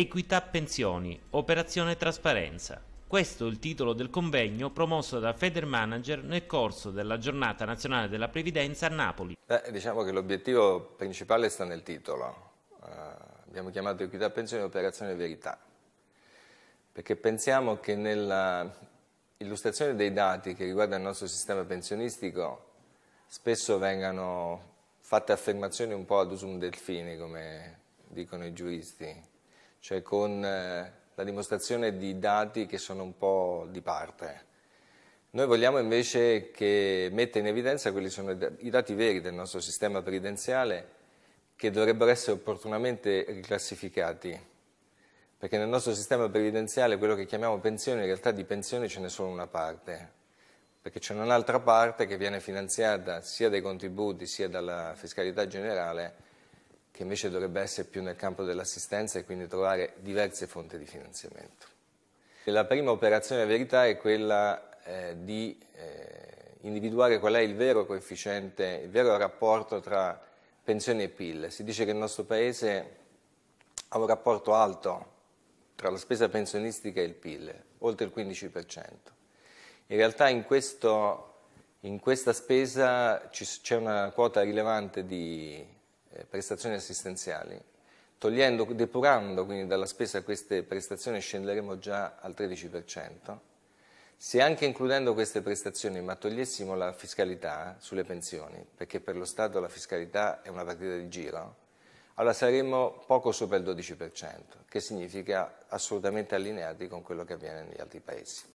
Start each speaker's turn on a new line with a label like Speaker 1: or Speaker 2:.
Speaker 1: Equità pensioni, operazione trasparenza. Questo è il titolo del convegno promosso da Feder Manager nel corso della giornata nazionale della previdenza a Napoli. Beh, diciamo che
Speaker 2: l'obiettivo principale sta nel titolo. Uh, abbiamo chiamato equità pensioni operazione verità, perché pensiamo che nella illustrazione dei dati che riguardano il nostro sistema pensionistico spesso vengano fatte affermazioni un po' ad usum delfini, come dicono i giuristi, cioè con eh, la dimostrazione di dati che sono un po' di parte. Noi vogliamo invece che metta in evidenza quelli sono i dati veri del nostro sistema previdenziale che dovrebbero essere opportunamente riclassificati, perché nel nostro sistema previdenziale quello che chiamiamo pensione, in realtà di pensione ce n'è solo una parte, perché c'è un'altra parte che viene finanziata sia dai contributi sia dalla fiscalità generale che invece dovrebbe essere più nel campo dell'assistenza e quindi trovare diverse fonti di finanziamento. La prima operazione verità è quella eh, di eh, individuare qual è il vero coefficiente, il vero rapporto tra pensioni e PIL. Si dice che il nostro Paese ha un rapporto alto tra la spesa pensionistica e il PIL, oltre il 15%. In realtà in, questo, in questa spesa c'è una quota rilevante di eh, prestazioni assistenziali. Togliendo, depurando quindi dalla spesa queste prestazioni scenderemo già al 13%. Se anche includendo queste prestazioni ma togliessimo la fiscalità sulle pensioni, perché per lo Stato la fiscalità è una partita di giro, allora saremmo poco sopra il 12%, che significa assolutamente allineati con quello che avviene negli altri paesi.